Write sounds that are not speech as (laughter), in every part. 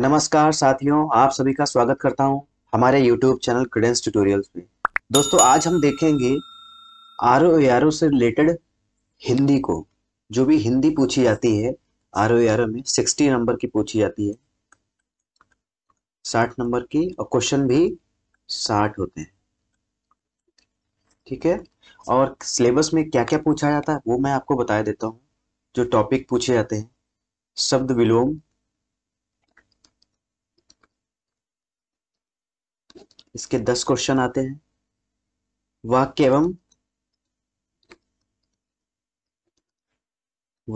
नमस्कार साथियों आप सभी का स्वागत करता हूं हमारे YouTube चैनल क्रेडेंस ट्यूटोरियल्स में दोस्तों आज हम देखेंगे आर ओ से रिलेटेड हिंदी को जो भी हिंदी पूछी जाती है आर ओ में सिक्सटी नंबर की पूछी जाती है साठ नंबर की और क्वेश्चन भी साठ होते हैं ठीक है और सिलेबस में क्या क्या पूछा जाता है वो मैं आपको बता देता हूँ जो टॉपिक पूछे जाते हैं शब्द विलोम इसके दस क्वेश्चन आते हैं वाक्य एवं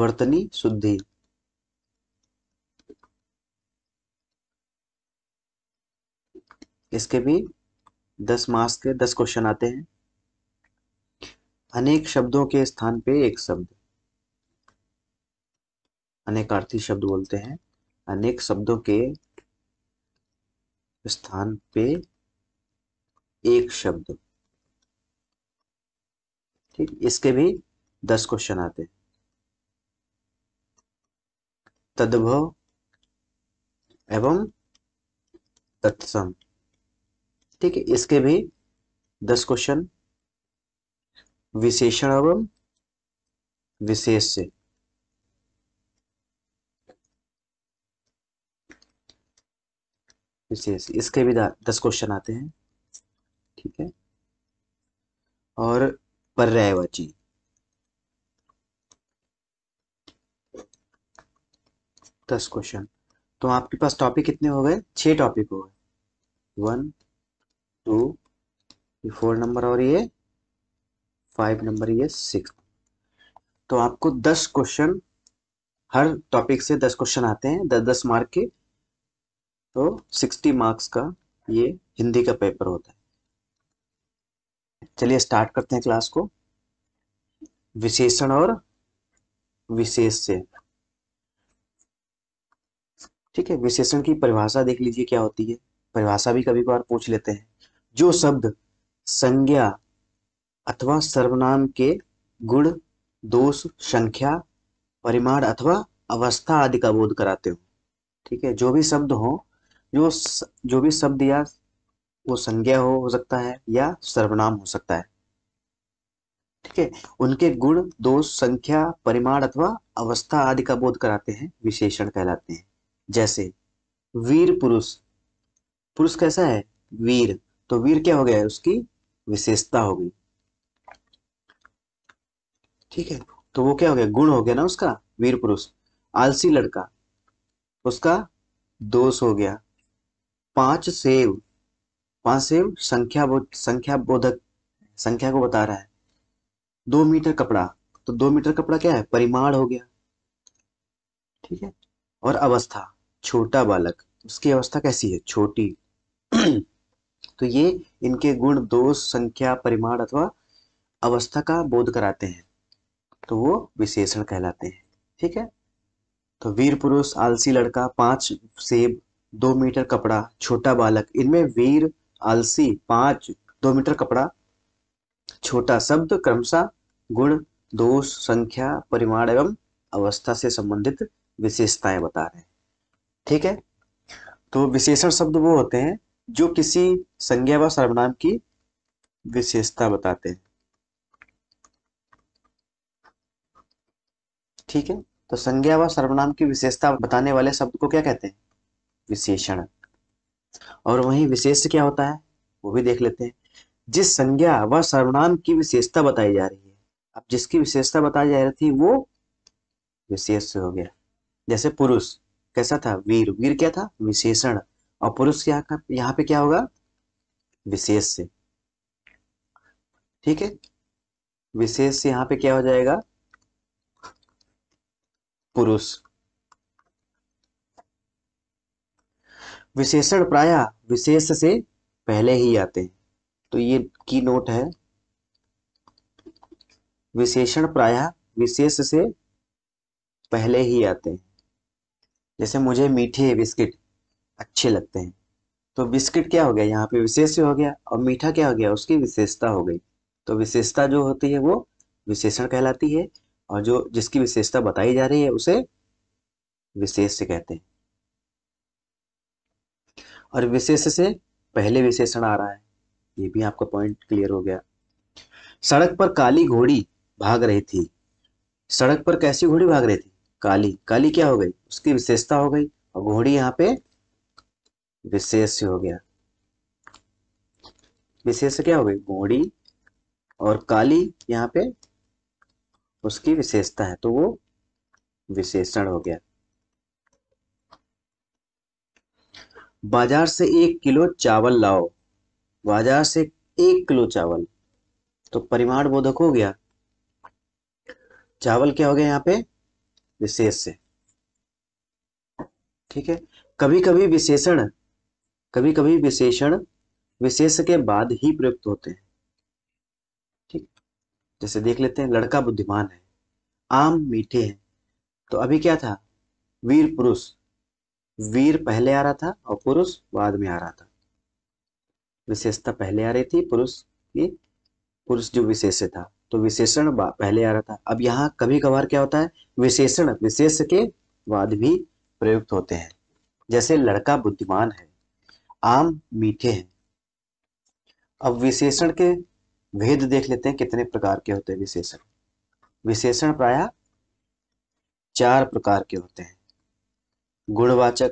वर्तनी शुद्धि इसके भी दस मार्क्स के दस क्वेश्चन आते हैं अनेक शब्दों के स्थान पे एक शब्द अनेकार्थी शब्द बोलते हैं अनेक शब्दों के स्थान पे एक शब्द ठीक इसके भी दस क्वेश्चन आते तद्भव एवं तत्सम ठीक है इसके भी दस क्वेश्चन विशेषण एवं विशेष से विशेष इसके भी दस क्वेश्चन आते हैं ठीक है और पर्यायवाची दस क्वेश्चन तो आपके पास टॉपिक कितने हो गए छह टॉपिक हो गए वन टू फोर नंबर और ये फाइव नंबर ये सिक्स तो आपको दस क्वेश्चन हर टॉपिक से दस क्वेश्चन आते हैं दस दस मार्क के तो सिक्सटी मार्क्स का ये हिंदी का पेपर होता है चलिए स्टार्ट करते हैं क्लास को विशेषण और विशेष से ठीक है विशेषण की परिभाषा देख लीजिए क्या होती है परिभाषा भी कभी कभार पूछ लेते हैं जो शब्द संज्ञा अथवा सर्वनाम के गुण दोष संख्या परिमाण अथवा अवस्था आदि का बोध कराते हो ठीक है जो भी शब्द हो जो जो भी शब्द या वो संज्ञा हो, हो सकता है या सर्वनाम हो सकता है ठीक है उनके गुण दोष संख्या परिमाण अथवा अवस्था आदि का बोध कराते हैं विशेषण कहलाते हैं जैसे वीर पुरुष पुरुष कैसा है वीर तो वीर क्या हो गया उसकी विशेषता हो गई ठीक है तो वो क्या हो गया गुण हो गया ना उसका वीर पुरुष आलसी लड़का उसका दोष हो गया पांच सेव से संख्या बो, संख्या बोधक संख्या को बता रहा है दो मीटर कपड़ा तो दो मीटर कपड़ा क्या है परिमाण हो गया ठीक है और अवस्था छोटा बालक उसकी अवस्था कैसी है छोटी (clears throat) तो ये इनके गुण दोष संख्या परिमाण अथवा अवस्था का बोध कराते हैं तो वो विशेषण कहलाते हैं ठीक है तो वीर पुरुष आलसी लड़का पांच सेब दो मीटर कपड़ा छोटा बालक इनमें वीर आलसी पांच दो मीटर कपड़ा छोटा शब्द क्रमशः गुण दोष संख्या परिमाण एवं अवस्था से संबंधित विशेषताएं बता रहे हैं ठीक है तो विशेषण शब्द वो होते हैं जो किसी संज्ञा व सर्वनाम की विशेषता बताते हैं ठीक है तो संज्ञा व सर्वनाम की विशेषता बताने वाले शब्द को क्या कहते हैं विशेषण और वहीं विशेष क्या होता है वो भी देख लेते हैं जिस संज्ञा व सर्वनाम की विशेषता बताई जा रही है अब जिसकी विशेषता बताई जा रही थी वो विशेष हो गया जैसे पुरुष कैसा था वीर वीर क्या था विशेषण और पुरुष यहाँ यहाँ पे क्या होगा विशेष से ठीक है विशेष से यहाँ पे क्या हो जाएगा पुरुष विशेषण प्राय विशेष से पहले ही आते हैं तो ये की नोट है विशेषण प्राय विशेष से पहले ही आते हैं जैसे मुझे मीठे बिस्किट अच्छे लगते हैं तो बिस्किट क्या हो गया यहाँ पे विशेष हो गया और मीठा क्या हो गया उसकी विशेषता हो गई तो विशेषता जो होती है वो विशेषण कहलाती है और जो जिसकी विशेषता बताई जा रही है उसे विशेष कहते हैं और विशेष से पहले विशेषण आ रहा है ये भी आपका पॉइंट क्लियर हो गया सड़क पर काली घोड़ी भाग रही थी सड़क पर कैसी घोड़ी भाग रही थी काली काली क्या हो गई उसकी विशेषता हो गई और घोड़ी यहाँ पे विशेष हो गया विशेष क्या हो गई घोड़ी और काली यहाँ पे उसकी विशेषता है तो वो विशेषण हो गया बाजार से एक किलो चावल लाओ बाजार से एक किलो चावल तो परिमाण बोधक हो गया चावल क्या हो गया यहाँ पे विशेष से ठीक है कभी कभी विशेषण कभी कभी विशेषण विशेष के बाद ही प्रयुक्त होते हैं ठीक जैसे देख लेते हैं लड़का बुद्धिमान है आम मीठे हैं तो अभी क्या था वीर पुरुष वीर पहले आ रहा था और पुरुष बाद में आ रहा था विशेषता पहले आ रही थी पुरुष की पुरुष जो विशेष था तो विशेषण पहले आ रहा था अब यहाँ कभी कभार क्या होता है विशेषण विशेष के बाद भी प्रयुक्त होते हैं जैसे लड़का बुद्धिमान है आम मीठे हैं अब विशेषण के भेद देख लेते हैं कितने प्रकार के होते हैं विशेषण विशेषण प्राय चार प्रकार के होते हैं गुणवाचक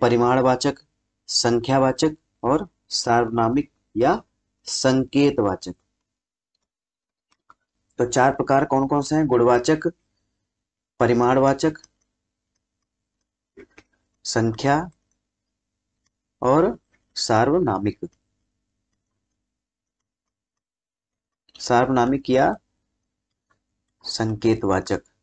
परिमाणवाचक संख्यावाचक और सार्वनामिक या संकेतवाचक तो चार प्रकार कौन कौन से हैं गुणवाचक परिमाणवाचक संख्या और सार्वनामिक सार्वनामिक या संकेतवाचक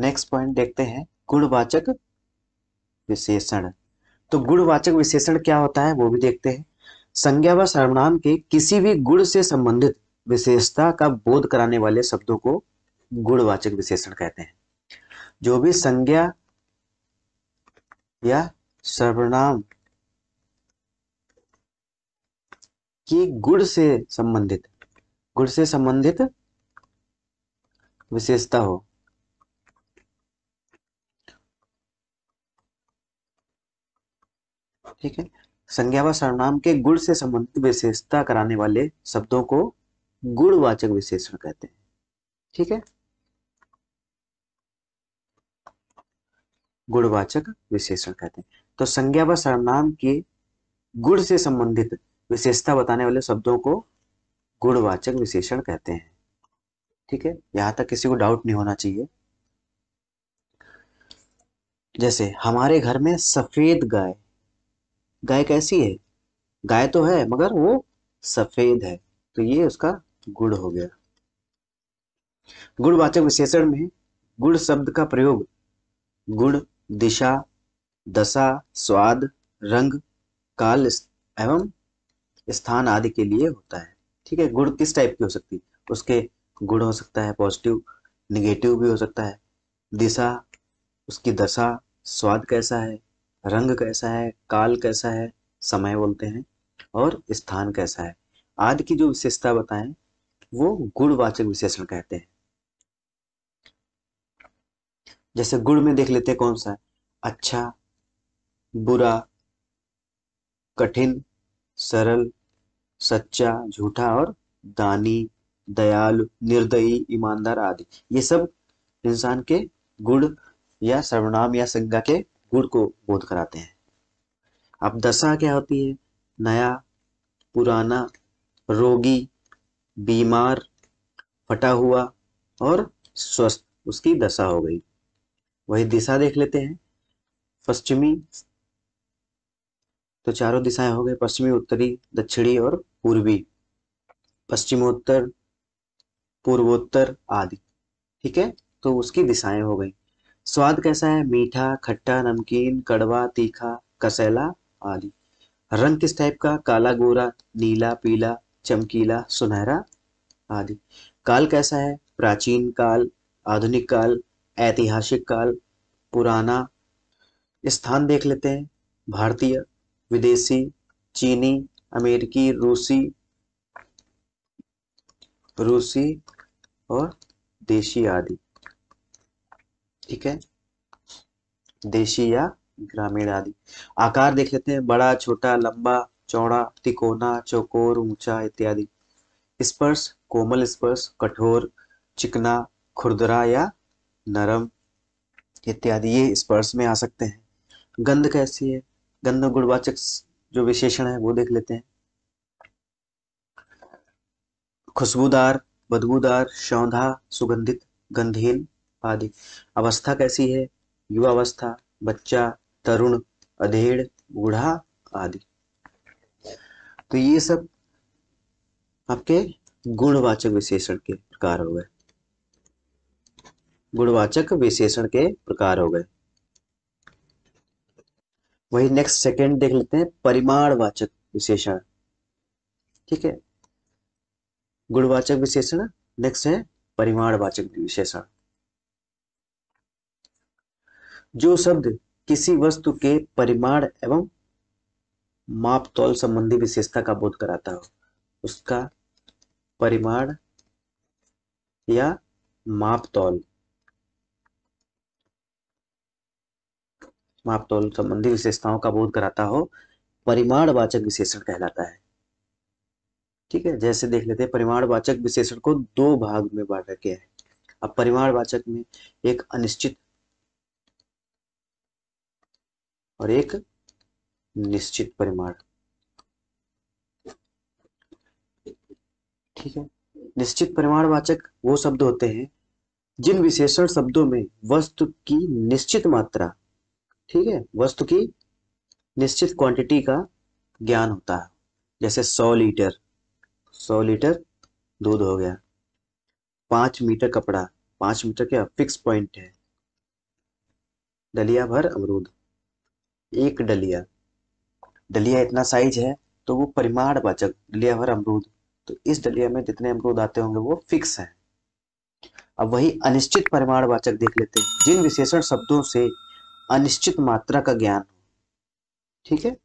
नेक्स्ट पॉइंट देखते हैं गुणवाचक विशेषण तो गुणवाचक विशेषण क्या होता है वो भी देखते हैं संज्ञा व सर्वनाम के किसी भी गुण से संबंधित विशेषता का बोध कराने वाले शब्दों को गुणवाचक विशेषण कहते हैं जो भी संज्ञा या सर्वनाम की गुण से संबंधित गुण से संबंधित विशेषता हो ठीक है संज्ञा व सर्वनाम के गुण से संबंधित विशेषता कराने वाले शब्दों को गुणवाचक विशेषण कहते हैं ठीक है गुणवाचक विशेषण कहते हैं तो संज्ञा व सर्वनाम के गुण से संबंधित विशेषता बताने वाले शब्दों को गुणवाचक विशेषण कहते हैं ठीक है यहां तक किसी को डाउट नहीं होना चाहिए जैसे हमारे घर में सफेद गाय गाय कैसी है गाय तो है मगर वो सफेद है तो ये उसका गुड़ हो गया गुणवाचक विशेषण में गुण शब्द का प्रयोग गुण दिशा दशा स्वाद रंग काल एवं स्थान आदि के लिए होता है ठीक है गुण किस टाइप की हो सकती है उसके गुण हो सकता है पॉजिटिव निगेटिव भी हो सकता है दिशा उसकी दशा स्वाद कैसा है रंग कैसा है काल कैसा है समय बोलते हैं और स्थान कैसा है आदि की जो विशेषता बताएं वो गुणवाचक विशेषण कहते हैं जैसे गुण में देख लेते हैं कौन सा अच्छा बुरा कठिन सरल सच्चा झूठा और दानी दयालु निर्दयी ईमानदार आदि ये सब इंसान के गुण या सर्वनाम या संज्ञा के गुण को बोध कराते हैं अब दशा क्या होती है नया पुराना रोगी बीमार फटा हुआ और स्वस्थ उसकी दशा हो गई वही दिशा देख लेते हैं पश्चिमी तो चारों दिशाएं हो गई पश्चिमी उत्तरी दक्षिणी और पूर्वी पश्चिमोत्तर पूर्वोत्तर आदि ठीक है तो उसकी दिशाएं हो गई स्वाद कैसा है मीठा खट्टा नमकीन कड़वा तीखा कसैला आदि रंग किस टाइप का काला गोरा नीला पीला चमकीला सुनहरा आदि काल कैसा है प्राचीन काल आधुनिक काल ऐतिहासिक काल पुराना स्थान देख लेते हैं भारतीय विदेशी चीनी अमेरिकी रूसी रूसी और देशी आदि ठीक है देशी या ग्रामीण आदि आकार देख लेते हैं बड़ा छोटा लंबा चौड़ा तिकोना चौकोर ऊंचा इत्यादि स्पर्श कोमल स्पर्श कठोर चिकना खुरदरा या नरम इत्यादि ये स्पर्श में आ सकते हैं गंध कैसी है गंध गुणवाचक जो विशेषण है वो देख लेते हैं खुशबूदार बदबूदार शौधा सुगंधित गंधहीन आदि अवस्था कैसी है युवावस्था बच्चा तरुण अधेड़ बूढ़ा आदि तो ये सब आपके गुणवाचक विशेषण के प्रकार हो गए गुणवाचक विशेषण के प्रकार हो गए वही नेक्स्ट सेकंड देख लेते हैं परिमाणवाचक विशेषण ठीक है गुणवाचक विशेषण नेक्स्ट है परिमाणवाचक विशेषण जो शब्द किसी वस्तु के परिमाण एवं माप तौल संबंधी विशेषता का बोध कराता हो उसका परिमाण या माप तौल माप तौल संबंधी विशेषताओं का बोध कराता हो परिमाणवाचक विशेषण कहलाता है ठीक है जैसे देख लेते हैं परिमाणवाचक विशेषण को दो भाग में बांट रखे हैं अब परिमाणवाचक में एक अनिश्चित और एक निश्चित परिमाण ठीक है निश्चित परिमाणवाचक वो शब्द होते हैं जिन विशेषण शब्दों में वस्तु की निश्चित मात्रा ठीक है वस्तु की निश्चित क्वांटिटी का ज्ञान होता है जैसे 100 लीटर 100 लीटर दूध हो गया पांच मीटर कपड़ा पांच मीटर क्या फिक्स पॉइंट है दलिया भर अमरूद एक डलिया डलिया इतना साइज है तो वो परिमाण वाचक डलिया भर अमरूद तो इस डलिया में जितने अमरूद आते होंगे वो फिक्स है अब वही अनिश्चित परिमाण वाचक देख लेते हैं जिन विशेषण शब्दों से अनिश्चित मात्रा का ज्ञान हो ठीक है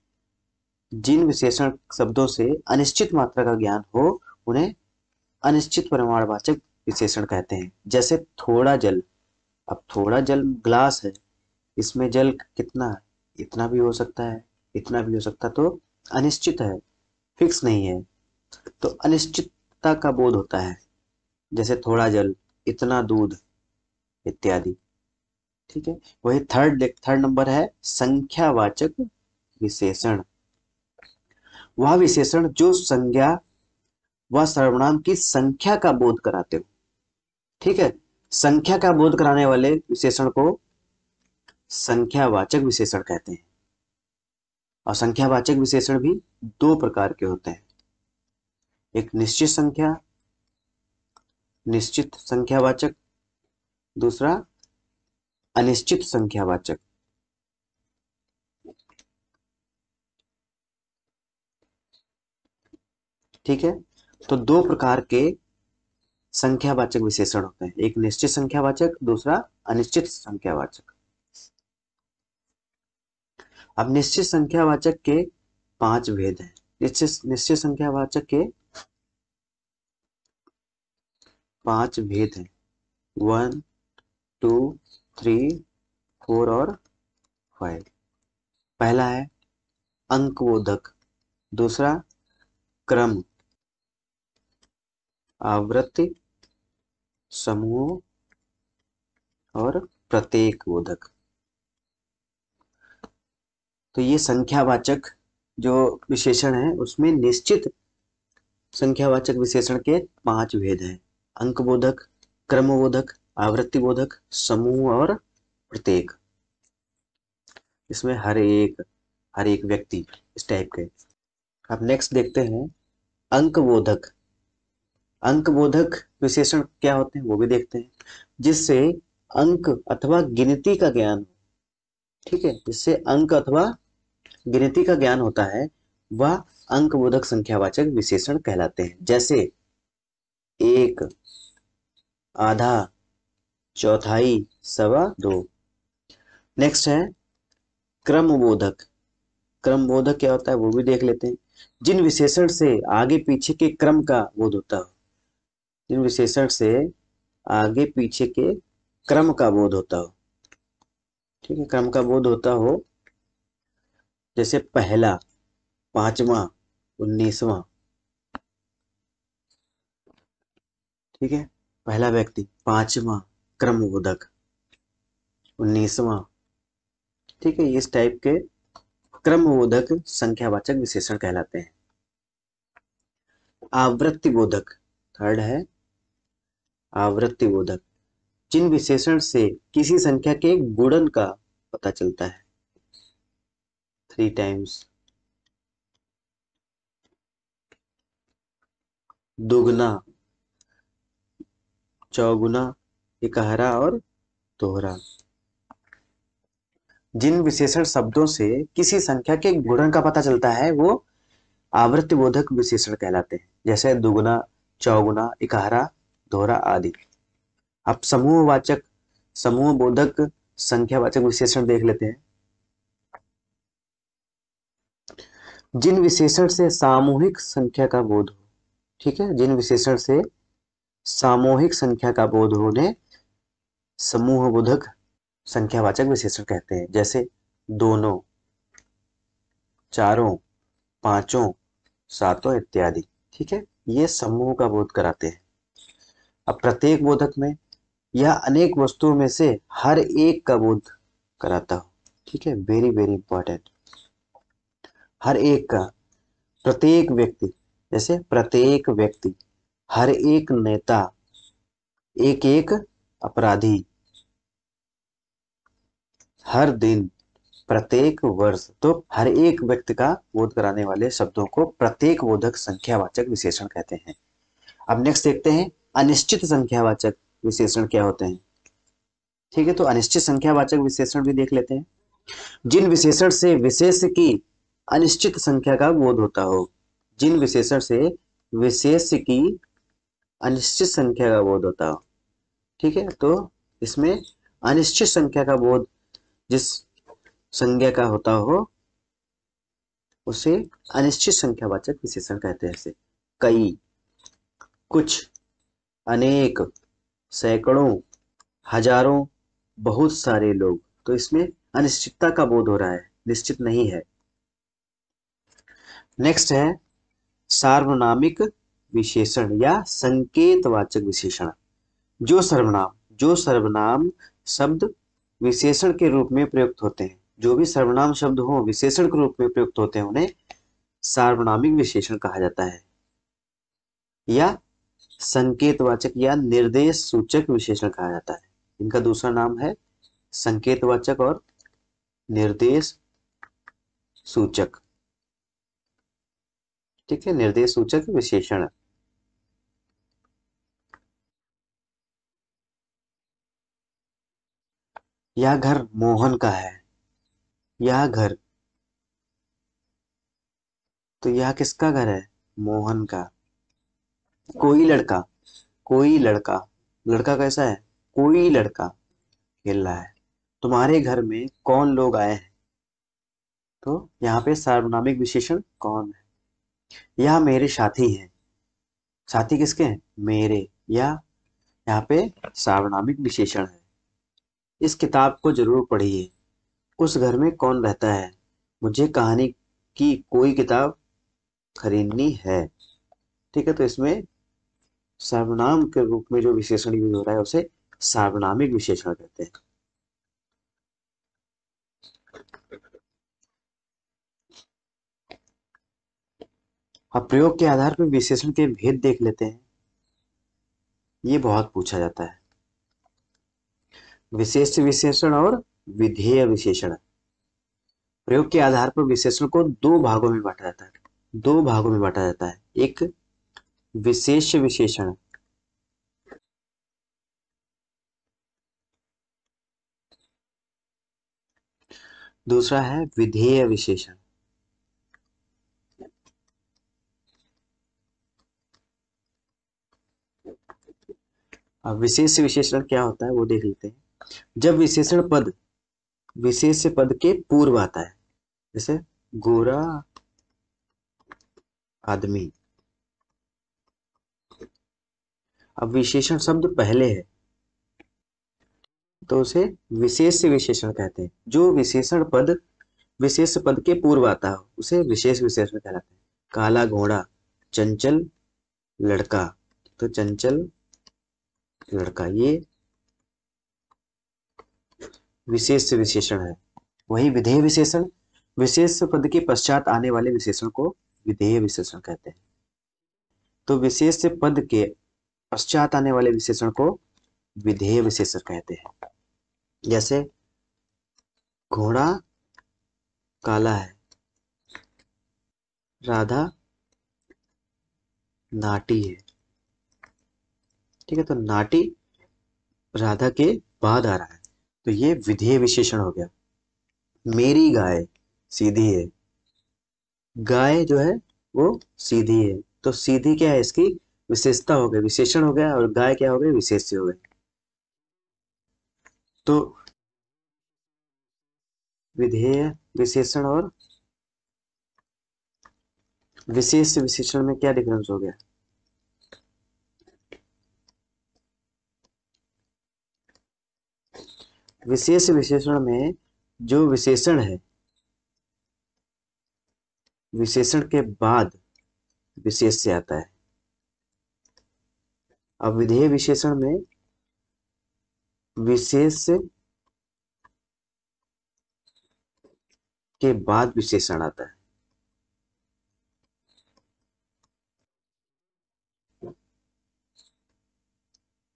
जिन विशेषण शब्दों से अनिश्चित मात्रा का ज्ञान हो उन्हें अनिश्चित परिमाणवाचक विशेषण कहते हैं जैसे थोड़ा जल अब थोड़ा जल ग्लास है इसमें जल कितना है इतना भी हो सकता है इतना भी हो सकता तो अनिश्चित है फिक्स नहीं है तो अनिश्चितता का बोध होता है जैसे थोड़ा जल इतना दूध इत्यादि ठीक है वही थर्ड थर्ड नंबर है संख्यावाचक विशेषण वह विशेषण जो संज्ञा व सर्वनाम की संख्या का बोध कराते हो ठीक है संख्या का बोध कराने वाले विशेषण को संख्यावाचक विशेषण कहते हैं और संख्यावाचक विशेषण भी दो प्रकार के होते हैं एक निश्चित संख्या निश्चित संख्यावाचक दूसरा अनिश्चित संख्यावाचक ठीक है तो दो प्रकार के संख्यावाचक विशेषण होते हैं एक निश्चित संख्यावाचक दूसरा अनिश्चित संख्यावाचक अब निश्चित संख्यावाचक के पांच भेद हैं निश्चित निश्चित संख्यावाचक के पांच भेद हैं वन टू थ्री फोर और फाइव पहला है अंकबोधक दूसरा क्रम आवृत्ति समूह और प्रत्येक बोधक तो ये संख्यावाचक जो विशेषण है उसमें निश्चित संख्यावाचक विशेषण के पांच भेद हैं अंकबोधक क्रमबोधक आवृत्ति बोधक समूह और प्रत्येक इसमें हर एक हर एक व्यक्ति इस टाइप के अब नेक्स्ट देखते हैं अंकबोधक अंकबोधक विशेषण क्या होते हैं वो भी देखते हैं जिससे अंक अथवा गिनती का ज्ञान ठीक है जिससे अंक अथवा गिनती का ज्ञान होता है वह अंकबोधक संख्यावाचक विशेषण कहलाते हैं जैसे एक आधा चौथाई सवा दो नेक्स्ट है क्रमबोधक क्रमबोधक क्या होता है वो भी देख लेते हैं जिन विशेषण से आगे पीछे के क्रम का बोध होता हो जिन विशेषण से आगे पीछे के क्रम का बोध होता हो ठीक है क्रम का बोध होता हो जैसे पहला पांचवा उन्नीसवा ठीक है पहला व्यक्ति पांचवा क्रमबोधक उन्नीसवा ठीक है इस टाइप के क्रमबोधक संख्यावाचक विशेषण कहलाते हैं आवृत्ति बोधक थर्ड है आवृत्ति बोधक जिन विशेषण से किसी संख्या के गुणन का पता चलता है three times दोगुना चौगुना इकहरा और दोहरा जिन विशेषण शब्दों से किसी संख्या के गुणन का पता चलता है वो आवृत्ति बोधक विशेषण कहलाते हैं जैसे दुगुना चौगुना इकहरा दोहरा आदि अब समूहवाचक समूह बोधक संख्यावाचक विशेषण देख लेते हैं जिन विशेषण से सामूहिक संख्या का बोध हो ठीक है जिन विशेषण से सामूहिक संख्या का बोध उन्हें समूह बोधक संख्यावाचक विशेषण कहते हैं जैसे दोनों चारों पांचों सातों इत्यादि ठीक है ये समूह का बोध कराते हैं अब प्रत्येक बोधक में यह अनेक वस्तुओं में से हर एक का बोध कराता हो ठीक है वेरी वेरी इंपॉर्टेंट हर एक का प्रत्येक व्यक्ति जैसे प्रत्येक व्यक्ति हर एक नेता एक एक अपराधी हर दिन प्रत्येक वर्ष तो हर एक व्यक्ति का बोध कराने वाले शब्दों को प्रत्येक बोधक संख्यावाचक विशेषण कहते हैं अब नेक्स्ट देखते हैं अनिश्चित संख्यावाचक विशेषण क्या होते हैं ठीक है तो अनिश्चित संख्यावाचक विशेषण भी देख लेते हैं जिन विशेषण से विशेष की अनिश्चित संख्या का बोध होता हो जिन विशेषण से विशेष की अनिश्चित संख्या का बोध होता हो ठीक है तो इसमें अनिश्चित संख्या का बोध जिस संज्ञा का होता हो उसे अनिश्चित संख्यावाचक विशेषण कहते हैं इसे कई कुछ अनेक सैकड़ों हजारों बहुत सारे लोग तो इसमें अनिश्चितता का बोध हो रहा है निश्चित नहीं है नेक्स्ट है सार्वनामिक विशेषण या संकेतवाचक विशेषण जो सर्वनाम जो सर्वनाम शब्द विशेषण के रूप में प्रयुक्त होते हैं जो भी सर्वनाम शब्द हो विशेषण के रूप में प्रयुक्त होते हैं उन्हें सार्वनामिक विशेषण कहा जाता है या संकेतवाचक या निर्देश सूचक विशेषण कहा जाता है इनका दूसरा नाम है संकेतवाचक और निर्देश सूचक ठीक है निर्देश सूचक विशेषण यह घर मोहन का है यह घर तो यह किसका घर है मोहन का कोई लड़का कोई लड़का लड़का कैसा है कोई लड़का खेल रहा है तुम्हारे घर में कौन लोग आए हैं तो यहाँ पे सार्वनामिक विशेषण कौन है यह मेरे साथी हैं साथी किसके हैं मेरे या यहाँ पे सार्वनामिक विशेषण है इस किताब को जरूर पढ़िए उस घर में कौन रहता है मुझे कहानी की कोई किताब खरीदनी है ठीक है तो इसमें सर्वनाम के रूप में जो विशेषण यूज हो रहा है उसे सार्वनामिक विशेषण कहते हैं और प्रयोग के आधार पर विशेषण के भेद देख लेते हैं ये बहुत पूछा जाता है विशेष विशेषण और विधेय विशेषण प्रयोग के आधार पर विशेषण को दो भागों में बांटा जाता है दो भागों में बांटा जाता है एक विशेष विशेषण दूसरा है विधेय विशेषण विशेष विशेषण क्या होता है वो देख लेते हैं जब विशेषण पद विशेष पद के पूर्व आता है जैसे गोरा आदमी अब विशेषण शब्द पहले है तो उसे विशेष विशेषण कहते हैं जो विशेषण पद विशेष पद के पूर्व आता है उसे विशेष विशेषण कहलाते हैं काला घोड़ा चंचल लड़का तो चंचल लड़का ये विशेष विशेषण है वही विधेय विशेषण विशेष पद के पश्चात आने वाले विशेषण को विधेय विशेषण कहते हैं तो विशेष पद के पश्चात आने वाले विशेषण को विधेय विशेषण कहते हैं जैसे घोड़ा काला है राधा नाटी है ठीक है तो नाटी राधा के बाद आ रहा है तो ये विधेय विशेषण हो गया मेरी गाय सीधी है गाय जो है वो सीधी है तो सीधी क्या है इसकी विशेषता हो गई विशेषण हो गया और गाय क्या हो गई विशेष हो गए तो विधेय विशेषण और विशेष विशेषण में क्या डिफरेंस हो गया विशेष विशेषण में जो विशेषण है विशेषण के बाद विशेष से आता है अब विधेय विशेषण में विशेष के बाद विशेषण आता है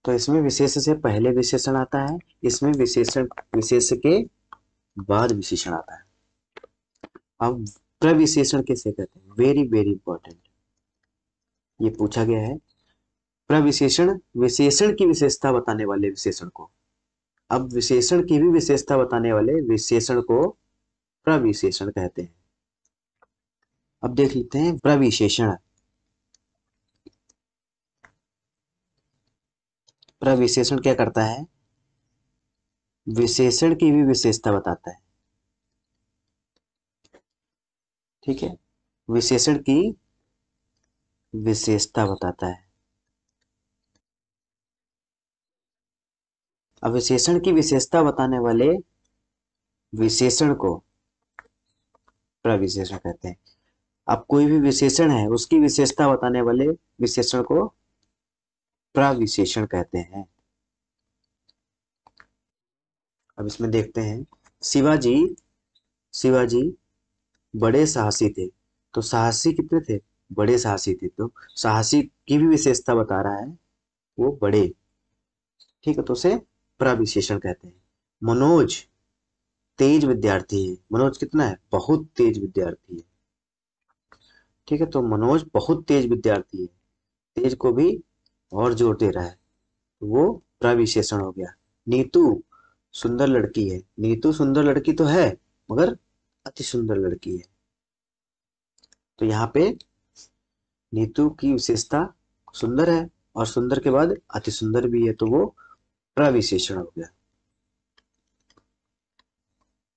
तो इसमें विशेष से पहले विशेषण आता है इसमें विशेषण विशेष के बाद विशेषण आता है अब प्रविशेषण कैसे कहते हैं वेरी वेरी इंपॉर्टेंट ये पूछा गया है प्रविशेषण विशेषण की विशेषता बताने वाले विशेषण को अब विशेषण की भी विशेषता बताने वाले विशेषण को प्रविशेषण कहते हैं अब देख लेते हैं प्रविशेषण पर विशेषण क्या करता है विशेषण की भी विशेषता बताता है ठीक है विशेषण की विशेषता बताता है अब विशेषण की विशेषता बताने वाले विशेषण को प्रविशेषण कहते हैं अब कोई भी विशेषण है उसकी विशेषता बताने वाले विशेषण को प्राग विशेषण कहते हैं अब इसमें देखते हैं शिवाजी शिवाजी बड़े साहसी थे तो साहसी कितने थे बड़े साहसी थे तो साहसी की भी विशेषता बता रहा है वो बड़े ठीक है तो उसे प्रविशेषण कहते हैं मनोज तेज विद्यार्थी है मनोज कितना है बहुत तेज विद्यार्थी है ठीक है तो मनोज बहुत तेज विद्यार्थी है तेज को भी और जोर दे रहा है तो वो प्रविशेषण हो गया नीतू सुंदर लड़की है नीतू सुंदर लड़की तो है मगर अति सुंदर लड़की है तो यहाँ पे नीतू की विशेषता सुंदर है और सुंदर के बाद अति सुंदर भी है तो वो प्रविशेषण हो गया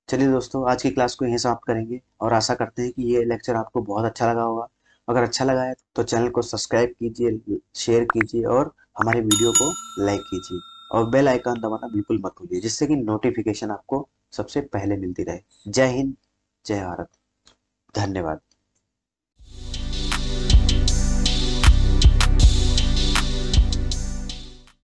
चलिए दोस्तों आज की क्लास को यहीं समाप्त करेंगे और आशा करते हैं कि ये लेक्चर आपको बहुत अच्छा लगा होगा अगर अच्छा लगा है तो चैनल को सब्सक्राइब कीजिए शेयर कीजिए और हमारे वीडियो को लाइक कीजिए और बेल आइकन दबाना बिल्कुल मत भूलिए जिससे कि नोटिफिकेशन आपको सबसे पहले मिलती रहे जय हिंद जय भारत धन्यवाद